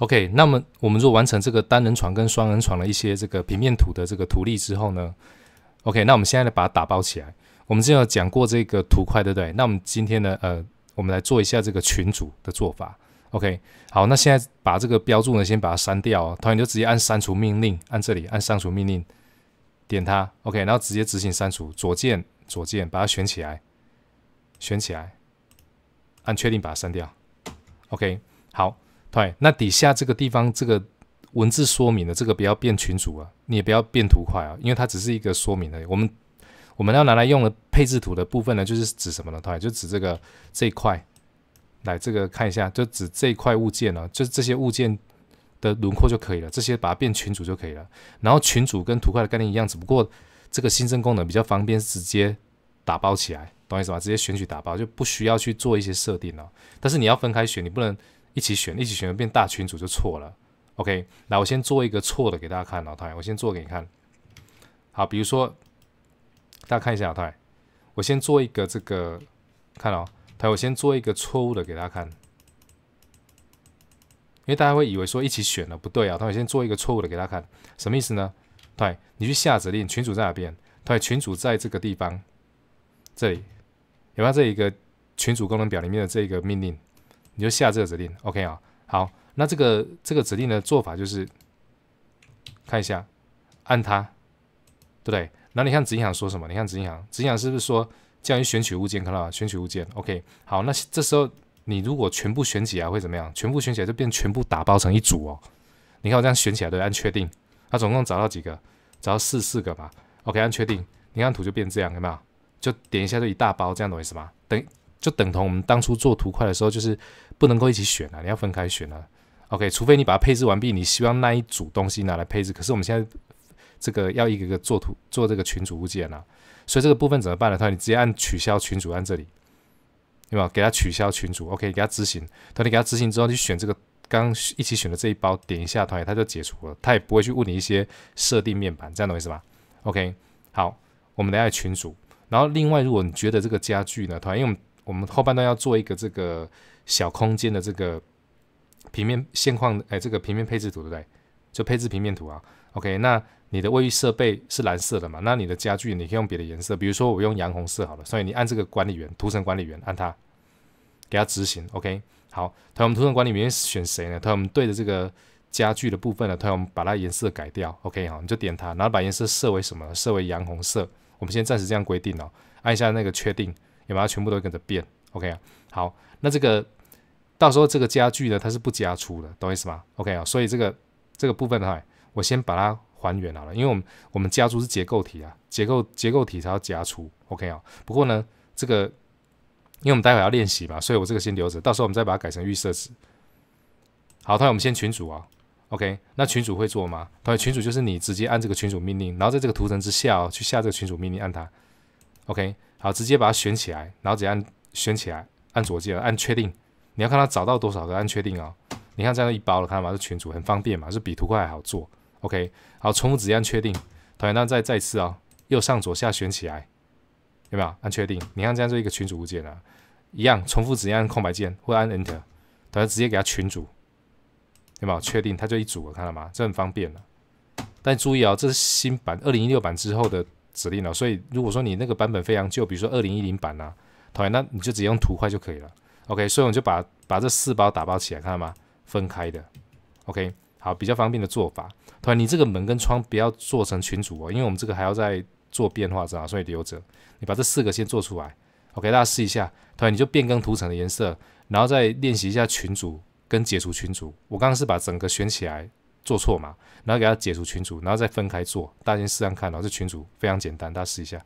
OK，那么我们若完成这个单人床跟双人床的一些这个平面图的这个图例之后呢，OK，那我们现在呢把它打包起来。我们之前有讲过这个图块，对不对？那我们今天呢，呃，我们来做一下这个群组的做法。OK，好，那现在把这个标注呢，先把它删掉。团员就直接按删除命令，按这里，按删除命令，点它，OK，然后直接执行删除。左键，左键，把它选起来，选起来，按确定把它删掉。OK，好。对，那底下这个地方这个文字说明的这个不要变群组啊，你也不要变图块啊，因为它只是一个说明的。我们我们要拿来用的配置图的部分呢，就是指什么呢？对，就指这个这一块。来，这个看一下，就指这一块物件呢，就是这些物件的轮廓就可以了。这些把它变群组就可以了。然后群组跟图块的概念一样，只不过这个新增功能比较方便，直接打包起来，懂意思吗？直接选取打包就不需要去做一些设定了。但是你要分开选，你不能。一起选，一起选变大群组就错了。OK，来，我先做一个错的给大家看，老太。我先做给你看。好，比如说，大家看一下，老太。我先做一个这个，看哦，老太。我先做一个错误的给大家看，因为大家会以为说一起选了不对啊。老我先做一个错误的给大家看，什么意思呢？对，太，你去下指令，群主在哪边？对，太，群主在这个地方，这里有没有这一个群主功能表里面的这一个命令？你就下这个指令，OK 啊？好，那这个这个指令的做法就是看一下，按它，对不对？那你看指令行说什么？你看指令行，指令行是不是说叫你选取物件，看到吗？选取物件，OK。好，那这时候你如果全部选起来会怎么样？全部选起来就变全部打包成一组哦。你看我这样选起来，对，按确定，它总共找到几个？找到四四个吧。OK，按确定，你看图就变这样，有没有？就点一下就一大包，这样懂意思吗？等。就等同我们当初做图块的时候，就是不能够一起选啊，你要分开选啊。OK，除非你把它配置完毕，你希望那一组东西拿来配置，可是我们现在这个要一个个做图做这个群组物件啊，所以这个部分怎么办呢？它你直接按取消群组，按这里，对吧？给它取消群组。OK，给它执行。团你给它执行之后，你选这个刚一起选的这一包，点一下，团员就解除了，它也不会去问你一些设定面板，这样懂意思吧？OK，好，我们来群组。然后另外，如果你觉得这个家具呢，团我们我们后半段要做一个这个小空间的这个平面线框，哎，这个平面配置图对不对？就配置平面图啊。OK，那你的卫浴设备是蓝色的嘛？那你的家具你可以用别的颜色，比如说我用洋红色好了。所以你按这个管理员，图层管理员按它，给它执行。OK，好。那我们图层管理员选谁呢？那我们对着这个家具的部分呢，那我们把它颜色改掉。OK，好，你就点它，然后把颜色设为什么？设为洋红色。我们先暂时这样规定哦。按一下那个确定。也把它全部都跟着变，OK 啊？好，那这个到时候这个加具呢，它是不加粗的，懂意思吗？OK 啊，所以这个这个部分的话，我先把它还原好了，因为我们我们加粗是结构体啊，结构结构体才要加粗，OK 啊？不过呢，这个因为我们待会要练习嘛，所以我这个先留着，到时候我们再把它改成预设值。好，同学，我们先群主啊，OK？那群主会做吗？同学，群主就是你直接按这个群主命令，然后在这个图层之下哦，去下这个群主命令按它。OK，好，直接把它选起来，然后只按选起来，按左键，按确定。你要看它找到多少个，按确定哦。你看这样一包了，看到吗？是群组，很方便嘛，是比图块还好做。OK，好，重复只按确定。同样，那再再次啊，右上左下选起来，有没有按确定？你看这样就一个群组物件了，一样重复只按空白键或按 Enter，同学直接给它群组，有没有？确定，它就一组，了，看到吗？这很方便的。但注意啊，这是新版二零一六版之后的。指令了，所以如果说你那个版本非常旧，比如说二零一零版呐，同学，那你就直接用图块就可以了。OK，所以我们就把把这四包打包起来，看到吗？分开的。OK，好，比较方便的做法。同学，你这个门跟窗不要做成群组哦，因为我们这个还要再做变化，知道所以留着。你把这四个先做出来。OK，大家试一下。同学，你就变更图层的颜色，然后再练习一下群组跟解除群组。我刚刚是把整个选起来。做错嘛，然后给他解除群主，然后再分开做，大家先试看看，老这群主非常简单，大家试一下。